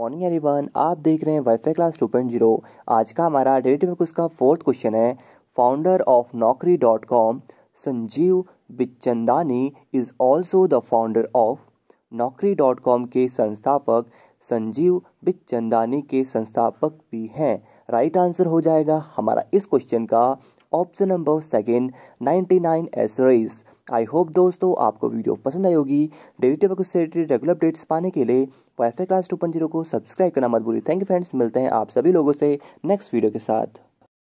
morning everyone आप देख रहे हैं WiFi class two point zero आज का हमारा रिलेटिव बुक्स का फोर्थ क्वेश्चन है founder of Naukri dot com Sanjeev Bikhchandani is also the founder of Naukri dot com के संस्थापक संजीव बिचंदानी के संस्थापक भी हैं राइट आंसर हो जाएगा हमारा इस क्वेश्चन का option number second ninety nine acres I hope दोस्तों आपको वीडियो पसंद आई होगी डेली टेबल से रिलेटेड रेगुलर अपडेट्स पाने के लिए वाईफाई क्लास टू जीरो को सब्सक्राइब करना मत भूलिए थैंक यू फ्रेंड्स मिलते हैं आप सभी लोगों से नेक्स्ट वीडियो के साथ